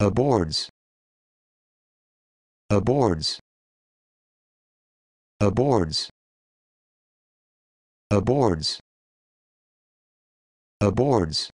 awards awards awards awards awards